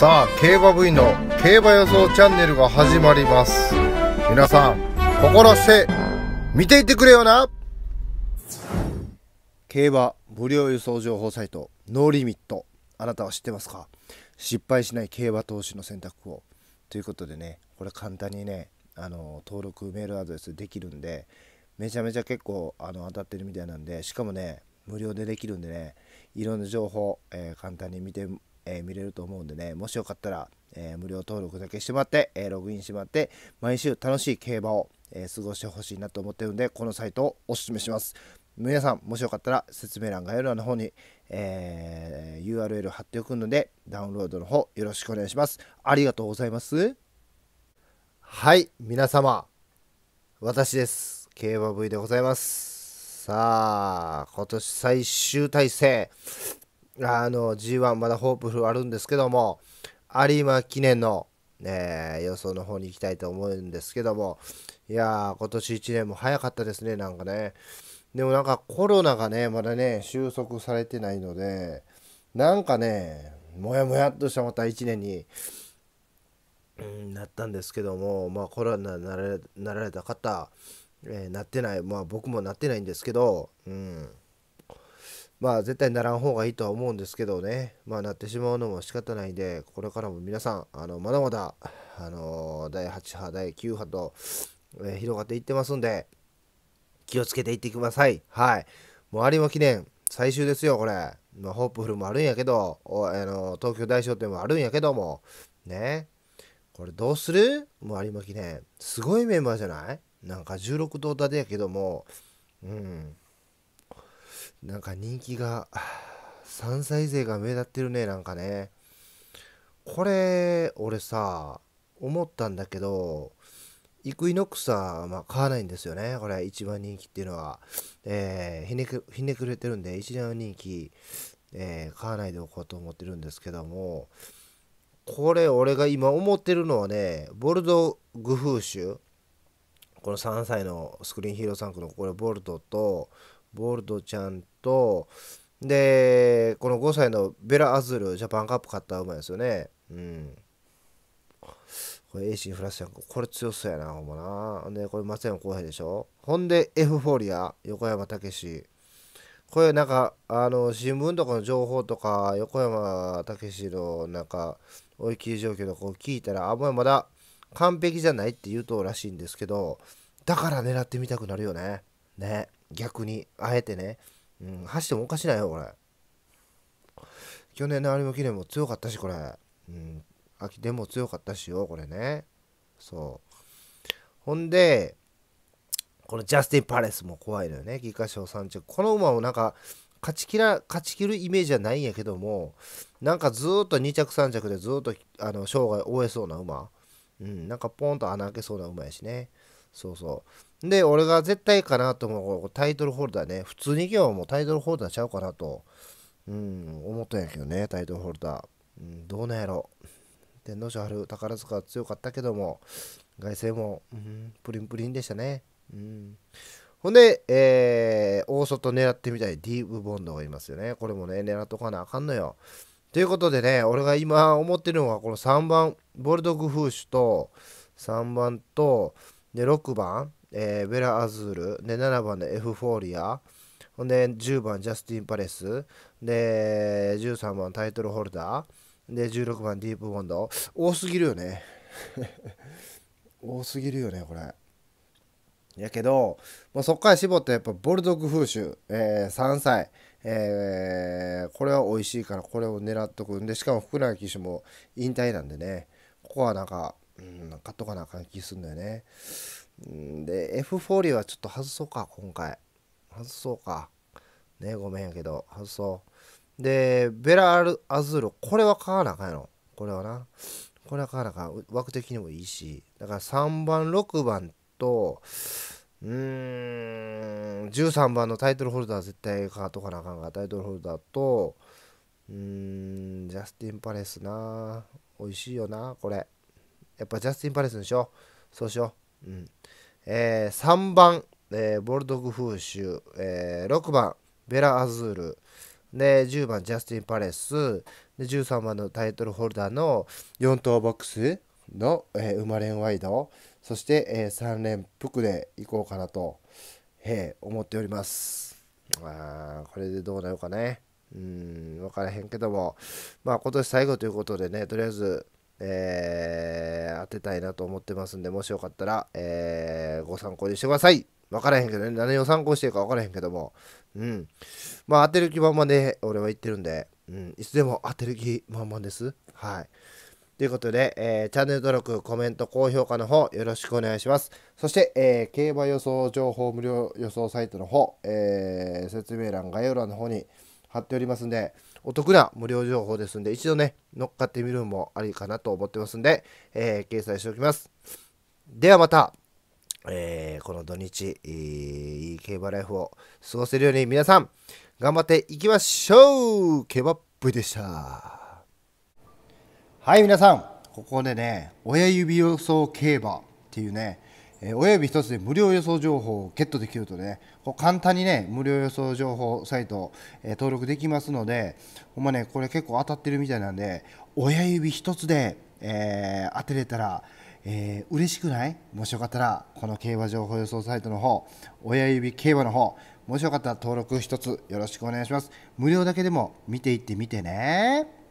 さあ競馬部員の競馬予想チャンネルが始まります皆さん心して見ていてくれよな競馬無料輸送情報サイトノーリミットあなたは知ってますか失敗しない競馬投資の選択をということでねこれ簡単にねあの登録メールアドレスできるんでめちゃめちゃ結構あの当たってるみたいなんでしかもね無料でできるんでねいろんな情報、えー、簡単に見てえー、見れると思うんでね、もしよかったら、えー、無料登録だけしてもらって、えー、ログインしてもらって、毎週楽しい競馬を、え過ごしてほしいなと思ってるんで、このサイトをお勧めします。皆さん、もしよかったら説明欄概要欄の方に、え URL 貼っておくので、ダウンロードの方よろしくお願いします。ありがとうございます。はい、皆様、私です。競馬 V でございます。さあ、今年最終体制。あの G1 まだホープフルあるんですけども有馬記念の、ね、予想の方に行きたいと思うんですけどもいやー今年1年も早かったですねなんかねでもなんかコロナがねまだね収束されてないのでなんかねもやもやっとしたまた1年に、うん、なったんですけどもまあコロナになられた方、えー、なってないまあ僕もなってないんですけどうん。まあ絶対ならん方がいいとは思うんですけどね、まあなってしまうのも仕方ないんで、これからも皆さん、あの、まだまだ、あのー、第8波、第9波と、えー、広がっていってますんで、気をつけていってください。はい。もう有馬記念、最終ですよ、これ。まあ、ホープフルもあるんやけど、おあのー、東京大賞典もあるんやけども、ね。これどうするもう有馬記念。すごいメンバーじゃないなんか16頭立てやけども、うん。なんか人気が、3 歳勢が目立ってるね、なんかね。これ、俺さ、思ったんだけど、イクイノックスは、まあ、買わないんですよね。これ、一番人気っていうのは。えー、ひねく、ひねくれてるんで、一番人気、えー、買わないでおこうと思ってるんですけども、これ、俺が今思ってるのはね、ボルドグフーシュ。この3歳のスクリーンヒーロー3区のこれボルトとボルドちゃんと、で、この5歳のベラ・アズル、ジャパンカップ買った馬ですよね。うん。これ、エイシン・フラッシュこれ強そうやな、ほんまな。で、これ、松山浩平でしょ。ほんで、エフフォーリア、横山武史。これ、なんか、あの、新聞とかの情報とか、横山武史の、なんか、追い切り状況とかを聞いたら、あ、もうまだ完璧じゃないって言うとらしいんですけど、だから狙ってみたくなるよね。ね。逆に、あえてね、うん、走ってもおかしないよ、これ。去年の有馬記念も強かったし、これ。うん、秋でも強かったしよ、これね。そう。ほんで、このジャスティン・パレスも怖いのよね、菊花賞3着。この馬をなんか、勝ちきら勝ちきるイメージはないんやけどもなんかずっと2着3着でずっとあの生涯終えそうな馬うんなんかポンと穴開けそうな馬やしねそうそうで、俺が絶対かなと思うタイトルホルダーね。普通に今日もタイトルホルダーちゃうかなと、うん、思ったんやけどね、タイトルホルダー。うん、どうなんやろ。天皇賞春、宝塚は強かったけども、外星も、うん、プリンプリンでしたね。うん、ほんで、えー、大外狙ってみたいディーブボンドがいますよね。これもね、狙っとかなあかんのよ。ということでね、俺が今思ってるのは、この3番、ボルドグフーシュと、3番と、で、6番、えー、ベラ・アズールで7番でエフフォーリアほんで10番ジャスティン・パレスで13番タイトルホルダーで16番ディープボンド多すぎるよね 多すぎるよねこれやけど、まあ、そっから絞ってやっぱボルドグ風習、えー、3歳、えー、これは美味しいからこれを狙っとくんでしかも福永騎手も引退なんでねここはなんか、うん、買っとかなあかん気すんだよねで、F4 流はちょっと外そうか、今回。外そうか。ね、ごめんやけど、外そう。で、ベラアルアズール、これは買わなあかんやろ。これはな。これは買わなあかん。枠的にもいいし。だから3番、6番と、うーん、13番のタイトルホルダー絶対買っとかなあかんが、タイトルホルダーと、うーん、ジャスティン・パレスな。美味しいよな、これ。やっぱジャスティン・パレスにしよう。そうしよう。うん、えー、3番、えー、ボルドグ・フーシュ、えー、6番、ベラ・アズール、で10番、ジャスティン・パレス、で13番のタイトルホルダーの4等ボックスの、えー、生まれんワイド、そして、えー、3連服でいこうかなと、えー、思っております。あこれでどうなるかね。うん、分からへんけども、まあ今年最後ということでね、とりあえず、えーたいなと思ってますんで、もしよかったら、えー、ご参考にしてください。わからへんけどね、何を参考してるかわからへんけども、うん。まあ、当てる気満々で俺は言ってるんで、うん、いつでも当てる気満々です。はい。ということで、えー、チャンネル登録、コメント、高評価の方、よろしくお願いします。そして、えー、競馬予想情報無料予想サイトの方、えー、説明欄、概要欄の方に、貼っておりますんで、お得な無料情報ですんで、一度ね、乗っかってみるのもありかなと思ってますんで、えー、掲載しておきます。ではまた、えー、この土日、いい競馬ライフを過ごせるように皆さん、頑張っていきましょう競馬っぷりでした。はい、皆さん、ここでね、親指予想競馬っていうね、えー、親指1つで無料予想情報をゲットできるとね、こう簡単にね、無料予想情報サイト、えー、登録できますので、ほんまね、これ結構当たってるみたいなんで、親指1つで、えー、当てれたら、えー、嬉しくないもしよかったら、この競馬情報予想サイトの方、親指競馬の方、もしよかったら登録1つよろしくお願いします。無料だけでも見ていってみてね。